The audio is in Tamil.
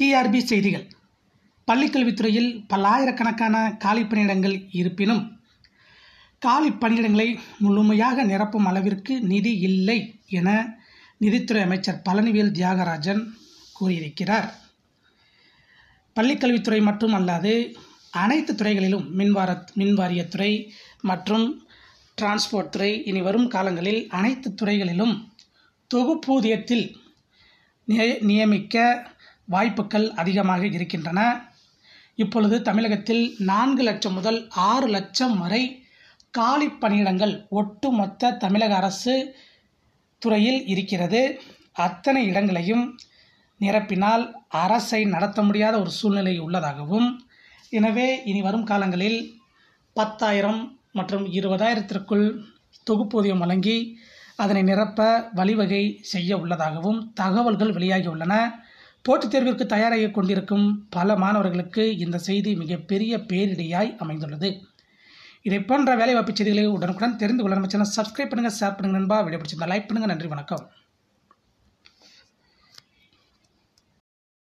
டிஆர்பி செய்திகள் பள்ளிக்கல்வித்துறையில் பல்லாயிரக்கணக்கான காலி பணியிடங்கள் இருப்பினும் காலி பணியிடங்களை முழுமையாக நிரப்பும் அளவிற்கு நிதி இல்லை என நிதித்துறை அமைச்சர் பழனிவேல் தியாகராஜன் கூறியிருக்கிறார் பள்ளிக்கல்வித்துறை மட்டும் அல்லாது அனைத்து துறைகளிலும் மின்வார மின்வாரியத்துறை மற்றும் டிரான்ஸ்போர்ட் துறை இனி வரும் காலங்களில் அனைத்து துறைகளிலும் தொகுப்பூதியத்தில் நியமிக்க வாய்ப்புகள் அதிகமாக இருக்கின்றன இப்பொழுது தமிழகத்தில் நான்கு லட்சம் முதல் ஆறு லட்சம் வரை காலி பணியிடங்கள் ஒட்டுமொத்த தமிழக அரசு துறையில் இருக்கிறது அத்தனை இடங்களையும் நிரப்பினால் அரசை நடத்த முடியாத ஒரு சூழ்நிலை உள்ளதாகவும் எனவே இனி வரும் காலங்களில் பத்தாயிரம் மற்றும் இருபதாயிரத்திற்குள் தொகுப்பூதியம் வழங்கி அதனை நிரப்ப வழிவகை செய்ய உள்ளதாகவும் தகவல்கள் வெளியாகி உள்ளன போட்டித் தேர்விற்கு தயாராகி கொண்டிருக்கும் பல மாணவர்களுக்கு இந்த செய்தி மிகப்பெரிய பேரிடையாய் அமைந்துள்ளது இதை போன்ற வேலைவாய்ப்பு செய்திகளை உடனுக்குடன் தெரிந்து கொள்ள நம்ம சேனல் சப்ஸ்கிரைப் பண்ணுங்கள் ஷேர் பண்ணுங்கள் நண்பா வீடியோ பிடிச்சிருந்தா லைக் பண்ணுங்கள் நன்றி வணக்கம்